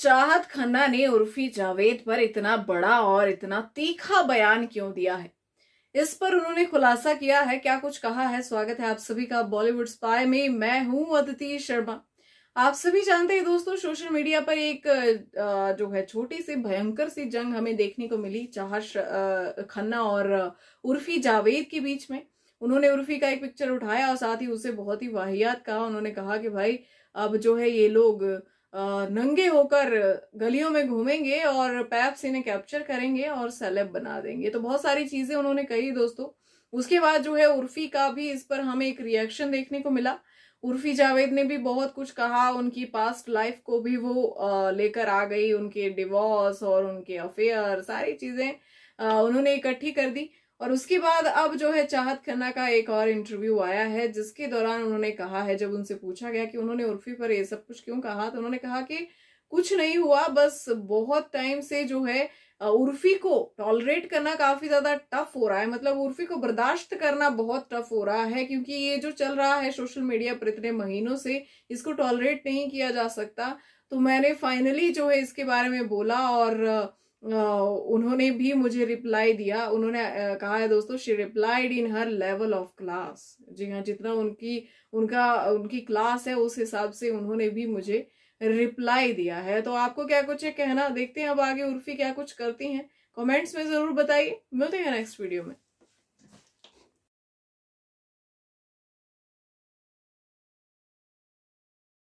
चाहत खन्ना ने उर्फी जावेद पर इतना बड़ा और इतना तीखा बयान क्यों दिया है इस पर उन्होंने खुलासा किया है क्या कुछ कहा है स्वागत है आप सभी का बॉलीवुड स्पाई में मैं हूं अदिति शर्मा आप सभी जानते हैं दोस्तों सोशल मीडिया पर एक जो है छोटी सी भयंकर सी जंग हमें देखने को मिली चाहत खन्ना और उर्फी जावेद के बीच में उन्होंने उर्फी का एक पिक्चर उठाया और साथ ही उसे बहुत ही वाहियात कहा उन्होंने कहा कि भाई अब जो है ये लोग नंगे होकर गलियों में घूमेंगे और पैप्स इन्हें कैप्चर करेंगे और सेलेब बना देंगे तो बहुत सारी चीजें उन्होंने कही दोस्तों उसके बाद जो है उर्फी का भी इस पर हमें एक रिएक्शन देखने को मिला उर्फी जावेद ने भी बहुत कुछ कहा उनकी पास्ट लाइफ को भी वो लेकर आ गई उनके डिवोर्स और उनके अफेयर सारी चीजें उन्होंने इकट्ठी कर दी और उसके बाद अब जो है चाहत खन्ना का एक और इंटरव्यू आया है जिसके दौरान उन्होंने कहा है जब उनसे पूछा गया कि उन्होंने उर्फी पर ये सब कुछ क्यों कहा तो उन्होंने कहा कि कुछ नहीं हुआ बस बहुत टाइम से जो है उर्फी को टॉलरेट करना काफी ज्यादा टफ हो रहा है मतलब उर्फी को बर्दाश्त करना बहुत टफ हो रहा है क्योंकि ये जो चल रहा है सोशल मीडिया पर इतने महीनों से इसको टॉलरेट नहीं किया जा सकता तो मैंने फाइनली जो है इसके बारे में बोला और उन्होंने भी मुझे रिप्लाई दिया उन्होंने कहा है दोस्तों she replied in her level of class जी हाँ जितना उनकी उनका उनकी क्लास है उस हिसाब से उन्होंने भी मुझे रिप्लाई दिया है तो आपको क्या कुछ है कहना देखते हैं अब आगे उर्फी क्या कुछ करती हैं कमेंट्स में ज़रूर बताइए मिलते हैं नेक्स्ट वीडियो में